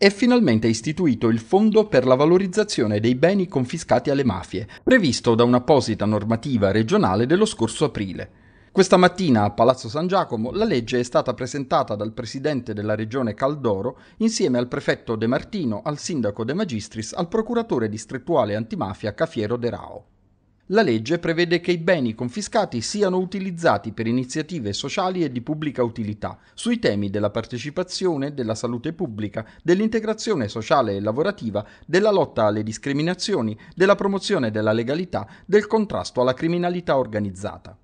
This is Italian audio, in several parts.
È finalmente istituito il Fondo per la valorizzazione dei beni confiscati alle mafie, previsto da un'apposita normativa regionale dello scorso aprile. Questa mattina a Palazzo San Giacomo la legge è stata presentata dal presidente della regione Caldoro insieme al prefetto De Martino, al sindaco De Magistris, al procuratore distrettuale antimafia Cafiero De Rao. La legge prevede che i beni confiscati siano utilizzati per iniziative sociali e di pubblica utilità sui temi della partecipazione, della salute pubblica, dell'integrazione sociale e lavorativa, della lotta alle discriminazioni, della promozione della legalità, del contrasto alla criminalità organizzata.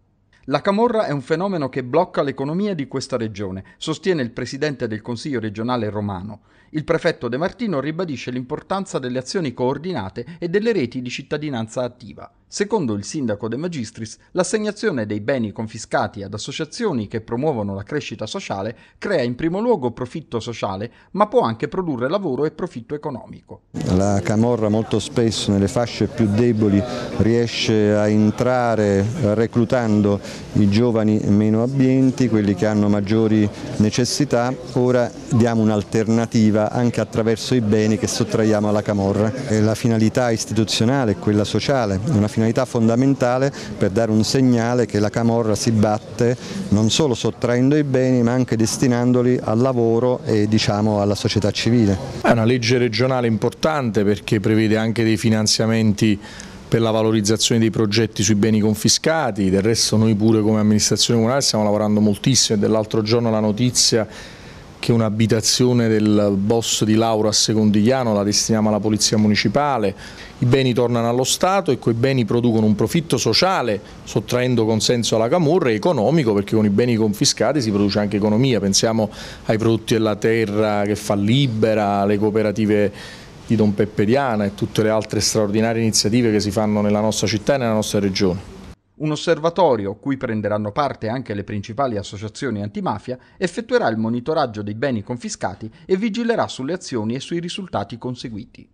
La camorra è un fenomeno che blocca l'economia di questa regione, sostiene il presidente del Consiglio regionale romano. Il prefetto De Martino ribadisce l'importanza delle azioni coordinate e delle reti di cittadinanza attiva. Secondo il sindaco De Magistris, l'assegnazione dei beni confiscati ad associazioni che promuovono la crescita sociale crea in primo luogo profitto sociale, ma può anche produrre lavoro e profitto economico. La camorra molto spesso nelle fasce più deboli riesce a entrare reclutando i giovani meno abbienti, quelli che hanno maggiori necessità. Ora diamo un'alternativa anche attraverso i beni che sottraiamo alla camorra. La finalità istituzionale è quella sociale, è una finalità continuità fondamentale per dare un segnale che la Camorra si batte non solo sottraendo i beni ma anche destinandoli al lavoro e diciamo, alla società civile. È una legge regionale importante perché prevede anche dei finanziamenti per la valorizzazione dei progetti sui beni confiscati, del resto noi pure come amministrazione comunale stiamo lavorando moltissimo e dell'altro giorno la notizia anche un'abitazione del boss di Lauro a Secondigliano, la destiniamo alla Polizia Municipale, i beni tornano allo Stato e quei beni producono un profitto sociale, sottraendo consenso alla camorra, e economico perché con i beni confiscati si produce anche economia, pensiamo ai prodotti della terra che fa libera, alle cooperative di Don Peppe Diana e tutte le altre straordinarie iniziative che si fanno nella nostra città e nella nostra regione. Un osservatorio, cui prenderanno parte anche le principali associazioni antimafia, effettuerà il monitoraggio dei beni confiscati e vigilerà sulle azioni e sui risultati conseguiti.